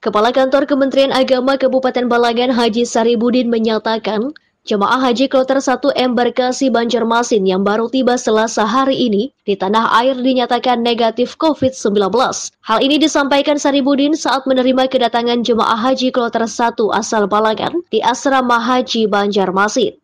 Kepala Kantor Kementerian Agama Kabupaten Balangan Haji Saribudin menyatakan, jemaah haji kloter 1 embarkasi Banjarmasin yang baru tiba selasa hari ini di tanah air dinyatakan negatif COVID-19. Hal ini disampaikan Saribudin saat menerima kedatangan jemaah haji kloter 1 asal Balangan di Asrama Haji Banjarmasin.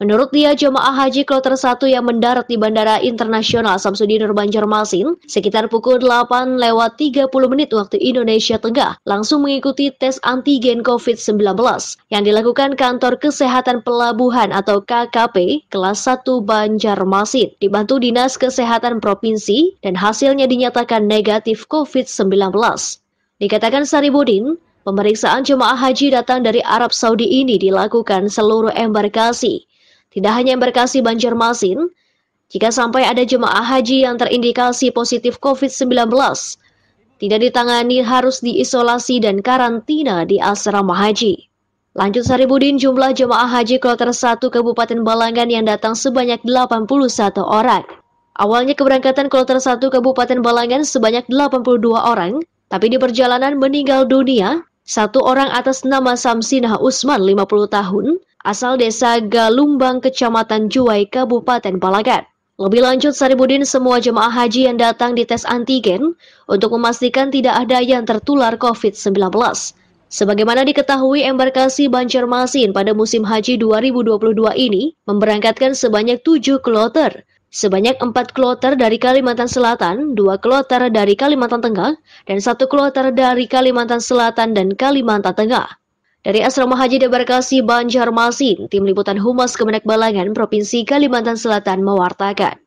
Menurut dia, jemaah haji kloter 1 yang mendarat di Bandara Internasional Samsudinur Banjarmasin sekitar pukul 8 lewat 30 menit waktu Indonesia Tengah langsung mengikuti tes antigen COVID-19 yang dilakukan Kantor Kesehatan Pelabuhan atau KKP kelas 1 Banjarmasin dibantu Dinas Kesehatan Provinsi dan hasilnya dinyatakan negatif COVID-19. Dikatakan Saribudin, Pemeriksaan jemaah haji datang dari Arab Saudi ini dilakukan seluruh embarkasi tidak hanya embarkasi Banjarmasin, jika sampai ada jemaah haji yang terindikasi positif COVID-19, tidak ditangani harus diisolasi dan karantina di asrama haji. Lanjut Saribudin, jumlah jemaah haji kloter 1 Kabupaten Balangan yang datang sebanyak 81 orang. Awalnya keberangkatan kloter 1 Kabupaten Balangan sebanyak 82 orang, tapi di perjalanan meninggal dunia satu orang atas nama Samsinah Usman, 50 tahun, asal desa Galumbang, Kecamatan Juwai, Kabupaten Palagan. Lebih lanjut, Saribudin semua jemaah haji yang datang di tes antigen untuk memastikan tidak ada yang tertular COVID-19. Sebagaimana diketahui, embarkasi Banjarmasin pada musim haji 2022 ini memberangkatkan sebanyak tujuh kloter Sebanyak empat kloter dari Kalimantan Selatan, dua kloter dari Kalimantan Tengah, dan satu kloter dari Kalimantan Selatan dan Kalimantan Tengah. Dari Asrama Haji Debarkasi Banjarmasin, Tim Liputan Humas Kemenak Balangan Provinsi Kalimantan Selatan mewartakan.